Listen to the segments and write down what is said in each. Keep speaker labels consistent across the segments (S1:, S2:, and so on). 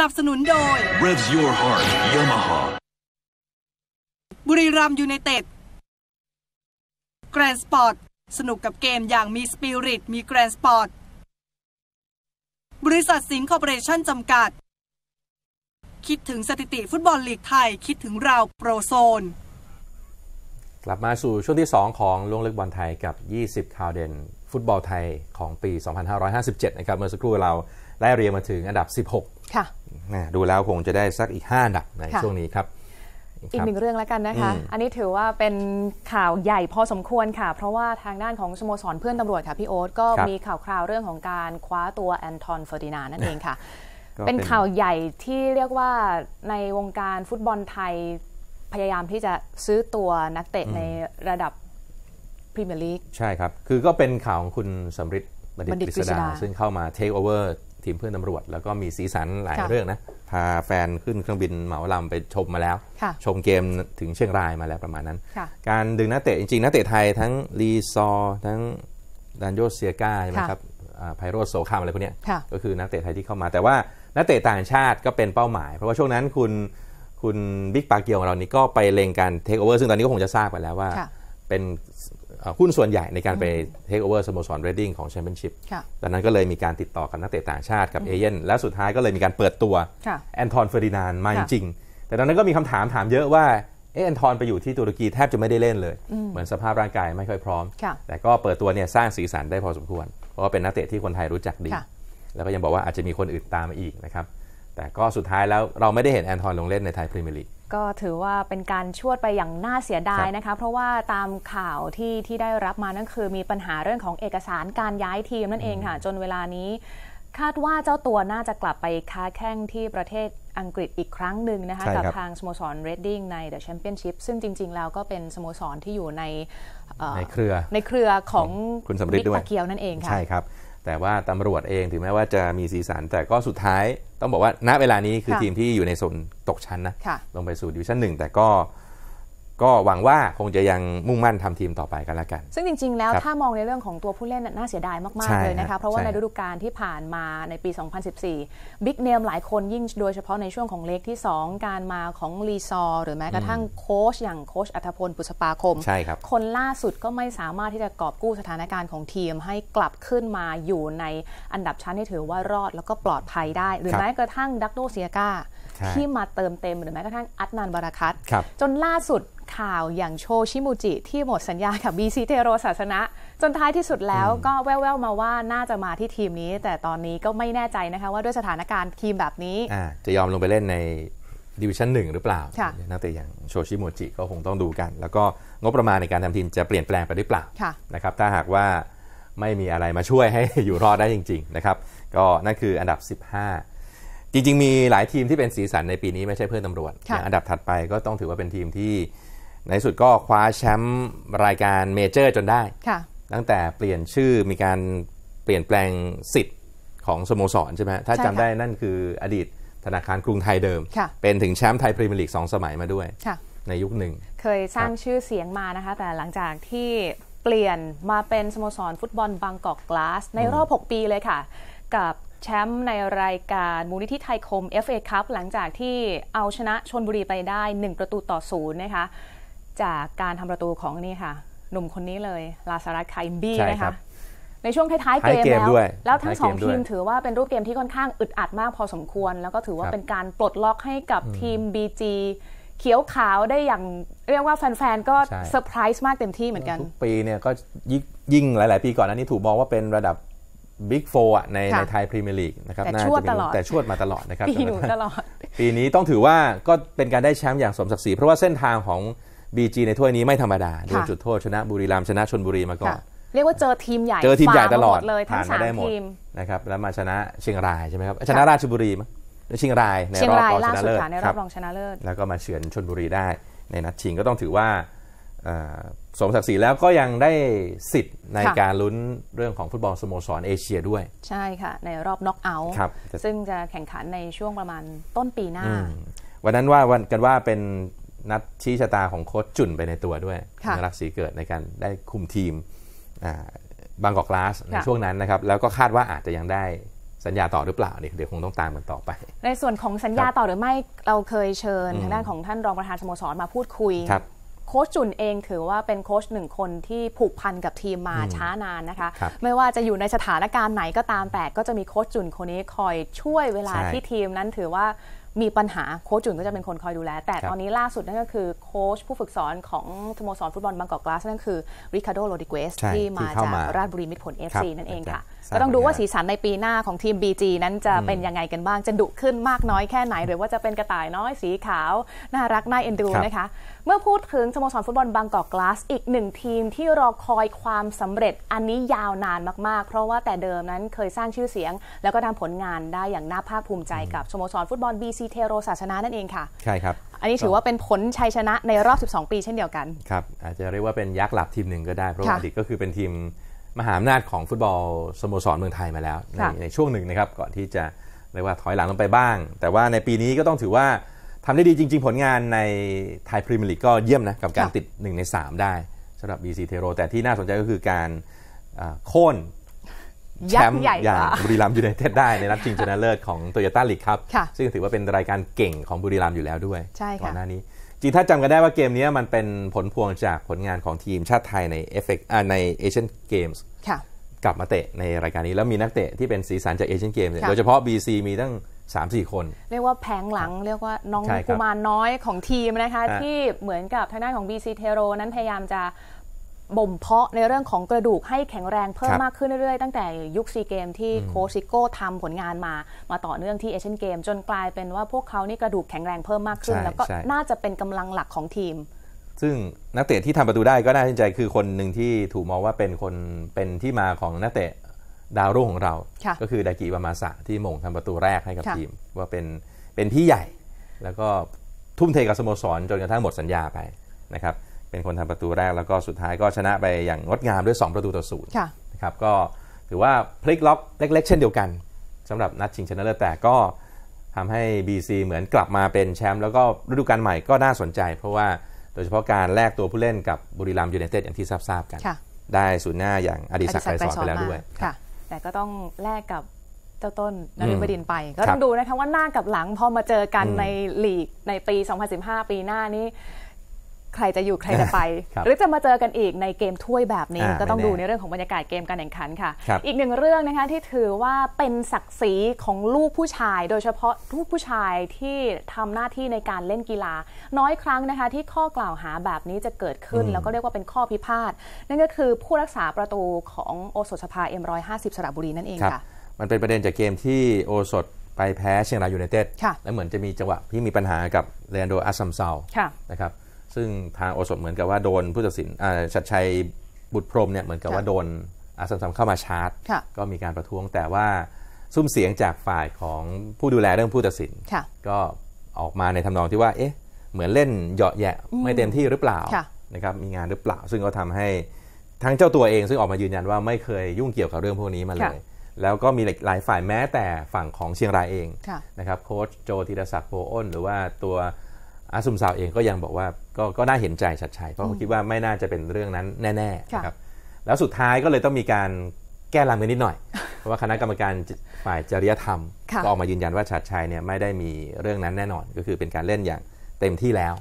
S1: นับสนุนโดย Revs Your Heart Yamaha บุรีรัมยูไนเต็ดแกรนด์สปอร์ตสนุกกับเกมอย่างมีสปิริตมีแกรนด์สปอร์ตบริษัทสิง์คอร์ปอเรชั่นจำกัด คิดถึงสถิติฟุตบอลลีกไทยคิดถึงเราโปรโซน
S2: กลับมาสู่ช่วงที่ 2 ของลงลึกบอลไทยกับ 20ข่าวเด่น ฟุตบอลไทยของปี 2557 นะครับ เมื่อสักครู่เราได้เรียนมาถึงอันดับ 16ค่ะดูแล้วคงจะได้สักอีก5้าดับในช่วงนี้ครับ อีกหนึ่งเรื่องแล
S1: ้วกันนะคะ อันนี้ถือว่าเป็นข่าวใหญ่พอสมควรค่ะ เพราะว่าทางด้านของสโมสรเพื่อนตำรวจค่ะพี่โอ๊ตก็มีข่าวคราวเรื่องของการคว้าตัวแอนทอนเฟอร์ดินานั่นเองค่ะ เป็นข่าวใหญ่ที่เรียกว่าในวงการฟุตบอลไทยพยายามที่จะซื้อตัวนักเตะในระดับพรีเมียร์ลีก
S2: ใช่ครับ คือก็เป็นข่าวของคุณสมฤทธิ์บัณฑิตกฤษดาซึ่งเข้ามาเทคโอเวอร์ทีมเพื่อนตำรวจแล้วก็มีสีสันหลายเรื่องนะ พาแฟนขึ้นเครื่องบินเหมาลำไปชมมาแล้ว ชมเกมถึงเชียงรายมาแล้วประมาณนั้น การดึงนักเตะจริงๆนักเตะไทยทั้งลีซอทั้งดานโยเซียกาใช่ไหมครับไพโรธโซคามอะไรพวกนี้ ก็คือนักเตะไทยที่เข้ามา แต่ว่านักเตะต่างชาติก็เป็นเป้าหมาย เพราะว่าช่วงนั้นคุณคุณบิ๊กปาเกียวของเรานี่ก็ไปเลงการเทคโอเวอร์ ซึ่งตอนนี้ก็คงจะทราบไปแล้วว่าเป็นหุ้นส่วนใหญ่ในการไปเทคโอเวอร์สโมสรเรดดิ้งของแชมเปี้ยนชิพดังนั้นก็เลยมีการติดต่อกับนักเตะต่างชาติกับเอเย่นและสุดท้ายก็เลยมีการเปิดตัวแอนทอนเฟอร์ดินานมาจริง แต่ตอนนั้นก็มีคำถามถามเยอะว่าเอแอนทอนไปอยู่ที่ตุรกีแทบจะไม่ได้เล่นเลย เหมือนสภาพร่างกายไม่ค่อยพร้อม แต่ก็เปิดตัวเนี่ยสร้างสีสันได้พอสมควร เพราะว่าเป็นนักเตะที่คนไทยรู้จักดี แล้วก็ยังบอกว่าอาจจะมีคนอื่นตามมาอีกนะครับ แต่ก็สุดท้ายแล้วเราไม่ได้เห็นแอนทอนลงเล่นในไทยพรีเมียร์ลีก
S1: ก็ถือว่าเป็นการชวดไปอย่างน่าเสียดายนะคะเพราะว่าตามข่าวที่ที่ได้รับมานั่นคือมีปัญหาเรื่องของเอกสารการย้ายทีมนั่นเองค่ะจนเวลานี้คาดว่าเจ้าตัวน่าจะกลับไปค้าแข้งที่ประเทศอังกฤษอีกครั้งหนึ่งนะคะกับทางสโมสรเรดดิ้งในเดอะแชมเปี้ยนชิพซึ่งจริง ๆ แล้วก็เป็นสโมสรที่อยู่ในในเครือในเครือของคุณสมฤทธิ์ด้วยเกียวนั่นเองค่ะใช่
S2: ครับแต่ว่าตำรวจเองถึงแม้ว่าจะมีสีสัน แต่ก็สุดท้าย ต้องบอกว่าณเวลานี้คือทีมที่อยู่ในโซนตกชั้นนะลงไปสู่ดิวิชั่นหนึ่งแต่ก็ก็หวังว่าคงจะยังมุ่งมั่นทำทีมต่อไปกันละกัน ซ
S1: ึ่งจริง ๆ แล้วถ้ามองในเรื่องของตัวผู้เล่นน่าเสียดายมากๆเลยนะคะเพราะว่าในฤดูกาลที่ผ่านมาในปี 2014 บิ๊กเนมหลายคนยิ่งโดยเฉพาะในช่วงของเลกที่ 2 การมาของลีซอหรือแม้กระทั่งโค้ชอย่างโค้ชอัธพล ปุษปาคมใช่ครับคนล่าสุดก็ไม่สามารถที่จะกอบกู้สถานการณ์ของทีมให้กลับขึ้นมาอยู่ในอันดับชั้นที่ถือว่ารอดแล้วก็ปลอดภัยได้หรือแม้กระทั่งดักโดเซียกาที่มาเติมเต็มหรือแม้กระทั่งอัตนานบารคัตจนล่าสุดข่าวอย่างโชชิมูจิที่หมดสัญญากับบีซีเทโรศาสนะ จนท้ายที่สุดแล้วก็แว่วๆมาว่าน่าจะมาที่ทีมนี้ แต่ตอนนี้ก็ไม่แน่ใจนะคะว่าด้วยสถานการณ์ทีมแบบนี้
S2: จะยอมลงไปเล่นในดิวิชั่นหนึ่งหรือเปล่านักเตะอย่างโชชิโมจิก็คงต้องดูกัน แล้วก็งบประมาณในการทำทีมจะเปลี่ยนแปลงไปหรือเปล่านะครับถ้าหากว่าไม่มีอะไรมาช่วยให้อยู่รอดได้จริงๆนะครับก็นั่นคืออันดับ 15จริงๆ มีหลายทีมที่เป็นสีสันในปีนี้ไม่ใช่เพื่อนตำรวจออันดับถัดไปก็ต้องถือว่าเป็นทีมที่ในสุดก็คว้าแชมป์รายการเมเจอร์จนได้ตั้งแต่เปลี่ยนชื่อมีการเปลี่ยนแปลงสิทธิ์ของสโมสรใช่ไหมถ้าจำได้นั่นคืออดีตธนาคารกรุงไทยเดิม เป็นถึงแชมป์ไทยพรีเมียร์ลีกสองสมัยมาด้วยในยุคหนึ่ง
S1: เคยสร้างชื่อเสียงมานะคะแต่หลังจากที่เปลี่ยนมาเป็นสโมสร ฟุตบอลบางกอกกลาสในรอบ6ปีเลยค่ะ กับแชมป์ในรายการมูลนิธิไทยคม FA Cup หลังจากที่เอาชนะชนบุรีไปได้ 1 ประตูต่อศูนย์นะคะจากการทำประตูของนี่ค่ะหนุ่มคนนี้เลย ลาสารัตไคบี้นะคะในช่วงท้ายๆเกมแล้วแล้วทั้งสองทีมถือว่าเป็นรูปเกมที่ค่อนข้างอึดอัดมากพอสมควร แล้วก็ถือว่าเป็นการปลดล็อกให้กับทีม BG เขียวขาวได้อย่างเรียกว่าแฟนๆก็เซอร์ไพรส์มากเต็มที่เหมือนกันทุกป
S2: ีเนี่ยก็ยิ่งหลายๆปีก่อนนั้นนี่ถูกมองว่าเป็นระดับบิ๊กโฟะในในไทยพรีเมียร์ลีกนะครับแต่ชวดตลอดแต่ชวดมาตลอดนะครับปีหน้ตลอด ปีนี้ต้องถือว่าก็เป็นการได้แชมป์อย่างสมศักดิ์ศรีเพราะว่าเส้นทางของ BG ในถ้วยนี้ไม่ธรรมดาโดนจุดโทษชนะบุรีรัมย์ชนะชนบุรีมาก่อน
S1: เรียกว่าเจอทีมใหญ่เจอทีมใหญ่ตลอดเลยทั้งสามทีม
S2: นะครับแล้วมาชนะเชียงราย ใช่ไหมครับ ชนะราชบุรีมั้ยเชียงรายในรอบรองชนะเลิศในรอบร
S1: องชนะเลิศแ
S2: ล้วก็มาเฉือนชนบุรีได้ในนัดชิงก็ต้องถือว่าสมศักดิ์ศรีแล้วก็ยังได้สิทธิ์ในการลุ้นเรื่องของฟุตบอลสโมสรเอเชียด้วย
S1: ใช่ค่ะ ในรอบน็อกเอาท์ซึ่งจะแข่งขันในช่วงประมาณต้นปีหน้า
S2: วันนั้นว่าวันกันว่าเป็นนัดชี้ชะตาของโค้ชจุนไปในตัวด้วยนรักษีเกิดในการได้คุมทีมบางกอกลาสในช่วงนั้นนะครับแล้วก็คาดว่าอาจจะยังได้สัญญาต่อหรือเปล่าเนี่ยเดี๋ยวคงต้องตามกันต่อไป
S1: ในส่วนของสัญญาต่อหรือไม่เราเคยเชิญทางด้านของท่านรองประธานสโมสรมาพูดคุยคโค้ชจุนเองถือว่าเป็นโค้ชหนึ่งคนที่ผูกพันกับทีมมาช้านานนะคะ ไม่ว่าจะอยู่ในสถานการณ์ไหนก็ตามแต่ก็จะมีโค้ชจุนคนนี้คอยช่วยเวลาที่ทีมนั้นถือว่ามีปัญหาโค้ชจุนก็จะเป็นคนคอยดูแล แต่ตอนนี้ล่าสุดนั่นก็คือโค้ชผู้ฝึกสอนของสโมสรฟุตบอลบางกอกกลาส นั่นคือริคาร์โดโรดิเกสที่มาจากราชบุรีมิตรผลเอฟซีนั่นเองค่ะก็ต้องดูว่าสีสันในปีหน้าของทีม BG นั้นจะเป็นยังไงกันบ้าง จะดุขึ้นมากน้อยแค่ไหน หรือว่าจะเป็นกระต่ายน้อยสีขาว น่ารักน่าเอ็นดูนะคะเมื่อพูดถึง สโมสรฟุตบอลบางกอกกลาสอีกหนึ่งทีมที่รอคอยความสำเร็จอันนี้ยาวนานมาก ๆ เพราะว่าแต่เดิมนั้นเคยสร้างชื่อเสียง แล้วก็ทำผลงานได้อย่างน่าภาคภูมิใจกับสโมสรฟุตบอล BC เทโรศาสนานั่นเองค่ะใช่ครับอันนี้ถือว่าเป็นผลชัยชนะในรอบ 12 ปี เช่นเดียวกัน
S2: ครับ อาจจะเรียกว่าเป็นยักษ์หลับทีมหนึ่งก็ได้เพราะอดีตก็คือเป็นทีมมหาอำนาจของฟุตบอลสโมสรเมืองไทยมาแล้ว ในในช่วงหนึ่งนะครับ ก่อนที่จะเรียกว่าถอยหลังลงไปบ้าง แต่ว่าในปีนี้ก็ต้องถือว่าทำได้ดีจริงๆผลงานในไทยพรีเมียร์ลีกก็เยี่ยมนะ กับการติด 1 ใน 3 ได้สำหรับ BC เทโรแต่ที่น่าสนใจก็คือการโค่น
S1: แชมป์ใอย่างบุรี
S2: รัมย์ยูไนเต็ดได้ในนัดชิงชนะเลิศของโตโยต้าลีกครับซึ่งถือว่าเป็นรายการเก่งของบุรีรัมย์อยู่แล้วด้วยก่อนหน้านี้จริงถ้าจำกันได้ว่าเกมนี้มันเป็นผลพวงจากผลงานของทีมชาติไทยในเอฟเอในเอเชียนเกมส์กลับมาเตะในรายการนี้แล้วมีนักเตะที่เป็นสีสันจากเอเชียนเกมส์โดยเฉพาะ BC มีตั้งสามสี่คน
S1: เรียกว่าแผงหลังเรียกว่าน้องกุมารน้อยของทีมนะคะที่เหมือนกับทางด้านของ BC เทโรนั้นพยายามจะบ่มเพาะในเรื่องของกระดูกให้แข็งแรงเพิ่มมากขึ้นเรื่อยๆ ตั้งแต่ยุคซีเกมที่โคชิโก้ทำผลงานมามาต่อเนื่องที่เอเชียนเกม จนกลายเป็นว่าพวกเขานี่กระดูกแข็งแรงเพิ่มมากขึ้นแล้วก็น่าจะเป็นกำลังหลักของทีม
S2: ซึ่งนักเตะที่ทำประตูได้ก็น่าสนใจคือคนหนึ่งที่ถูกมองว่าเป็นคนเป็นที่มาของนักเตะดาวรุ่งของเรา ก็คือดากิวามาสะที่มงทำประตูแรกให้กับทีม ว่าเป็นเป็นพี่ใหญ่ แล้วก็ทุ่มเทกับสโมสร จนกระทั่งหมดสัญญาไปนะครับเป็นคนทำประตูแรกแล้วก็สุดท้ายก็ชนะไปอย่างงดงามด้วย 2 ประตูต่อศูนย์นะครับก็ถือว่าพลิกล็อกเล็กๆเช่นเดียวกัน สำหรับนัดชิงชนะเลิศแต่ก็ทำให้ BC เหมือนกลับมาเป็นแชมป์แล้วก็ฤดูกาลใหม่ก็น่าสนใจ เพราะว่าโดยเฉพาะการแลกตัวผู้เล่นกับบุรีรัมยูไนเต็ดอย่างที่ทราบๆกันได้สูนหน้าอย่างอดีศักดิ์ไกรสอนไปแล้วด้วย
S1: แต่ก็ต้องแลกกับเจ้าต้นนริบดินไป ก็ต้องดูนะคะว่าหน้ากับหลังพอมาเจอกันในลีกในปี 2015 ปีหน้านี้ใครจะอยู่ใครจะไป หรือจะมาเจอกันอีกในเกมถ้วยแบบนี้ ก็ต้องดูในเรื่องของบรรยากาศเกมการแข่งขันค่ะ อีกหนึ่งเรื่องนะคะที่ถือว่าเป็นศักดิ์ศรีของลูกผู้ชาย โดยเฉพาะลูกผู้ชายที่ทำหน้าที่ในการเล่นกีฬาน้อยครั้งนะคะที่ข้อกล่าวหาแบบนี้จะเกิดขึ้นแล้วก็เรียกว่าเป็นข้อพิพาทนั่นก็คือผู้รักษาประตูของโอสถสภาเอ็มร้อยห้าสิบสระบุรีนั่นเองค่ะ
S2: มันเป็นประเด็นจากเกมที่โอสถไปแพ้เชียงรายยูไนเต็ดและเหมือนจะมีจังหวะที่มีปัญหากับเรนโดอาซัมเซานะครับซึ่งทางโอสถเหมือนกับว่าโดนผู้ตัดสินชัดชัยบุตรพรมเนี่ยเหมือนกับว่าโดนอาสมสมเข้ามาชาร์จ ก็มีการประท้วงแต่ว่าซุ้มเสียงจากฝ่ายของผู้ดูแลเรื่องผู้ตัดสินก็ออกมาในทำนองที่ว่า เอ๊ะ เหมือนเล่นเหยาะแยะ ไม่เต็มที่หรือเปล่านะครับมีงานหรือเปล่า ซึ่งก็ทำให้ทั้งเจ้าตัวเอง ซึ่งออกมายืนยันว่าไม่เคยยุ่งเกี่ยวกับเรื่องพวกนี้มาเลยแล้วก็มีหลายฝ่ายแม้แต่ฝั่งของเชียงรายเองนะครับโค้ชโจธีรศักดิ์โพอ้นหรือว่าตัวอาซุมซาวเองก็ยังบอกว่าก็ก็น่าเห็นใจชัดชัยเพราะเขาคิดว่าไม่น่าจะเป็นเรื่องนั้นแน่ๆนะครับแล้วสุดท้ายก็เลยต้องมีการแก้ลำกันนิดหน่อย เพราะว่าคณะกรรมการฝ่ายจริยธรรมก็ออกมายืนยันว่าชัดชัยเนี่ยไม่ได้มีเรื่องนั้นแน่นอนก็คือเป็นการเล่นอย่างเต็มที่แล้ว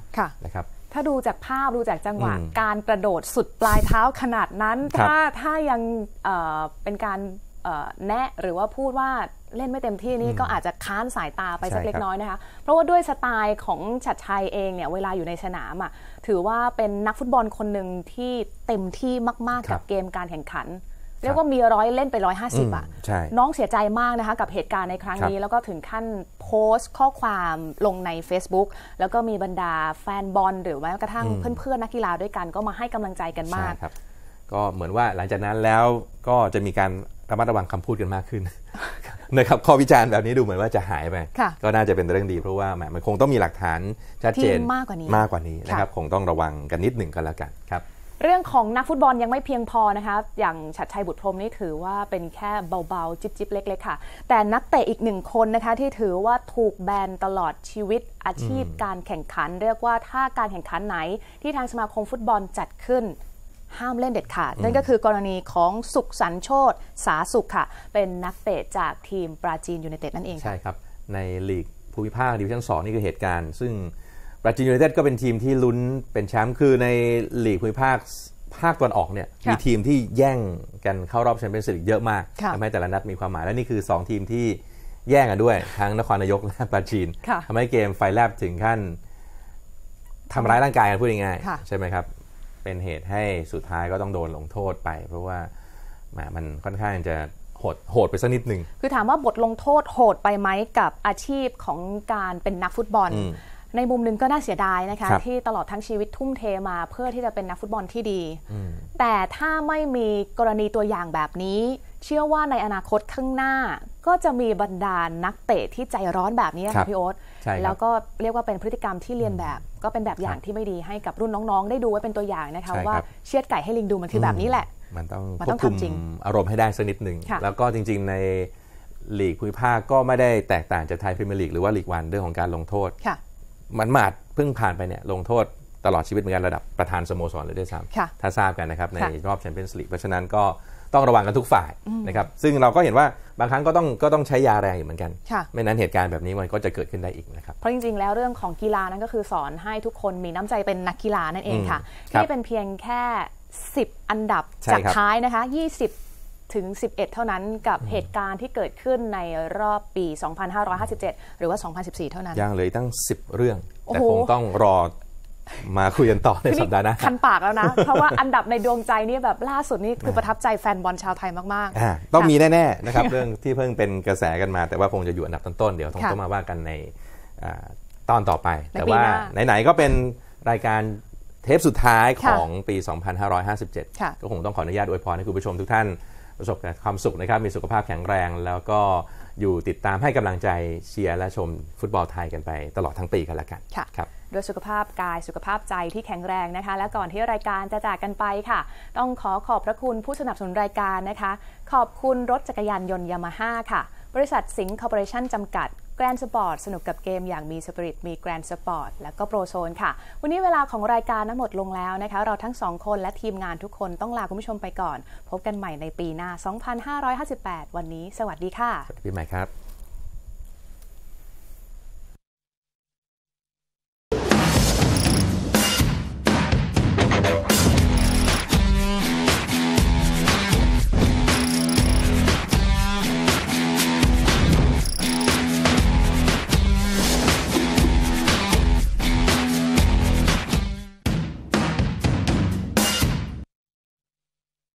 S2: นะครับ
S1: ถ้าดูจากภาพดูจากจังหวะการกระโดดสุดปลายเท้าขนาดนั้น ถ้าถ้ายังเป็นการแนะหรือว่าพูดว่าเล่นไม่เต็มที่นี่ก็อาจจะค้านสายตาไปสักเล็กน้อยนะคะ เพราะว่าด้วยสไตล์ของชัดชัยเองเนี่ย เวลาอยู่ในสนามอ่ะถือว่าเป็นนักฟุตบอลคนหนึ่งที่เต็มที่มาก ๆ กับเกมการแข่งขันเรียกว่ามีร้อยเล่นไปร้อยห้าสิบอ่ะ น้องเสียใจมากนะคะ กับเหตุการณ์ในครั้งนี้ แล้วก็ถึงขั้นโพสต์ข้อความลงใน Facebook แล้วก็มีบรรดาแฟนบอลหรือแม้กระทั่งเพื่อนๆนักกีฬาด้วยกันก็มาให้กำลังใจกันมาก
S2: ก็เหมือนว่าหลังจากนั้นแล้วก็จะมีการระมัดระวังคำพูดกันมากขึ้นนะครับข้อวิจารณ์แบบนี้ดูเหมือนว่าจะหายไปก็น่าจะเป็นเรื่องดีเพราะว่าแมมันคงต้องมีหลักฐานชัดเจนมากกว่านี้มากกว่านี้นะครับคงต้องระวังกันนิดหนึ่งก็แล้วกันครับ
S1: เรื่องของนักฟุตบอลยังไม่เพียงพอนะคะอย่างชัดชัยบุตรพรมนี่ถือว่าเป็นแค่เบาๆจิบๆเล็กๆค่ะแต่นักเตะอีกหนึ่งคนนะคะที่ถือว่าถูกแบนตลอดชีวิตอาชีพการแข่งขัน เรียกว่าถ้าการแข่งขันไหนที่ทางสมาคมฟุตบอลจัดขึ้นห้ามเล่นเด็ดขาดนั่นก็คือกรณีของสุขสันโชตสาสุขค่ะ เป็นนักเตะจากทีมปราจีนยูไนเต็ดนั่นเอง ใช
S2: ่ครับ ในลีกภูมิภาคดิวิชั่นงนี่คือเหตุการณ์ ซึ่งปราจีนยูไนเต็ดก็เป็นทีมที่ลุ้นเป็นแชมป์ คือในลีกภูมิภาคภาคตะวันออกเนี่ย มีทีมที่แย่งกันเข้ารอบแชมเปี้ยนส์ลีกเยอะมาก ทำให้แต่ละนัดมีความหมาย และนี่คือ 2 ทีมที่แย่งกันด้วยทั้งนครนายกและปราจีนทำให้เกมไฟแลบถึงขั้นทำร้ายร่างกายกันพูดง่ายๆใช่ไหมครับเป็นเหตุให้สุดท้ายก็ต้องโดนลงโทษไป เพราะว่ามันค่อนข้างจะโหดโหดไปสักนิดหนึ่ง
S1: คือถามว่าบทลงโทษโหดไปไหมกับอาชีพของการเป็นนักฟุตบอล ในมุมหนึ่งก็น่าเสียดายนะคะคที่ตลอดทั้งชีวิตทุ่มเทมาเพื่อที่จะเป็นนักฟุตบอลที่ดี แต่ถ้าไม่มีกรณีตัวอย่างแบบนี้ เชื่อว่าในอนาคตข้างหน้าก็จะมีบรรดานนักเตะที่ใจร้อนแบบนี้ค่ะพี่โอ๊ตแล้วก็เรียกว่าเป็นพฤติกรรมที่เรียนแบบก็เป็นแบบอย่างที่ไม่ดีให้กับรุ่นน้องๆ ได้ดูไว้เป็นตัวอย่างนะคะว่าเชียดไก่ให้ลิงดูมันคือแบบนี้แหละ
S2: มันต้องควบคุมอารมณ์ให้ได้สักนิดหนึ่งแล้วก็จริง ๆ ในลีกภูมิภาคก็ไม่ได้แตกต่างจากไทยพรีเมียร์ลีกหรือว่าลีกวันเรื่องของการลงโทษ มันหมาดเพิ่งผ่านไปเนี่ยลงโทษตลอดชีวิตเหมือนกันระดับประธานสโมสรเลยด้วยซ้ำถ้าทราบกันนะครับในรอบแชมเปี้ยนส์ลีกเพราะฉะนั้นก็ต้องระวังกันทุกฝ่ายนะครับซึ่งเราก็เห็นว่าบางครั้งก็ต้องก็ต้องใช้ยาแรงอยู่เหมือนกันไม่นั้นเหตุการณ์แบบนี้มันก็จะเกิดขึ้นได้อีกนะครับ
S1: เพราะจริงๆ แล้วเรื่องของกีฬานั้นก็คือสอนให้ทุกคนมีน้ำใจเป็นนักกีฬานั่นเองค่ะนี่เป็นเพียงแค่ 10 อันดับจากท้ายนะคะ20 ถึง 11 เท่านั้นกับเหตุการณ์ที่เกิดขึ้นในรอบปี 2557หรือว่า2014เท่านั้นยั
S2: งเลยตั้ง 10 เรื่องแต่คงต้องรอมาคุยกันต่อในสัปดาห์นะคัน
S1: ปากแล้วนะ เพราะว่าอันดับในดวงใจนี่แบบล่าสุดนี่คือประทับใจแฟนบอลชาวไทยมากๆต้องมีแน่ๆนะครับเรื
S2: ่องที่เพิ่งเป็นกระแสกันมา แต่ว่าคงจะอยู่อันดับต้นๆเดี๋ยวต้องมาว่ากันในตอนต่อไป แต่ว่าไหนๆก็เป็นรายการเทปสุดท้ายของปี 2557ก็คงต้องขออนุญาตอวยพรให้คุณผู้ชมทุกท่านประสบความสุขนะครับมีสุขภาพแข็งแรงแล้วก็อยู่ติดตามให้กำลังใจเชียร์และชมฟุตบอลไทยกันไปตลอดทั้งปีกันละกันค่ะครับ
S1: ด้วยสุขภาพกายสุขภาพใจที่แข็งแรงนะคะ และก่อนที่รายการจะจากกันไปค่ะ ต้องขอขอบพระคุณผู้สนับสนุนรายการนะคะ ขอบคุณรถจักรยานยนต์ยามาฮ่าค่ะ บริษัทสิงห์คอร์ปอเรชั่นจำกัดแกรนด์สปอร์ตสนุกกับเกมอย่างมีสปิริตมีแกรนด์สปอร์ตและก็โปรโซนค่ะ วันนี้เวลาของรายการนั้นหมดลงแล้วนะคะเราทั้งสองคนและทีมงานทุกคนต้องลาคุณผู้ชมไปก่อน พบกันใหม่ในปีหน้า 2558 วันนี้สวัสดีค่ะสว
S2: ัสดีปีใหม่ครับ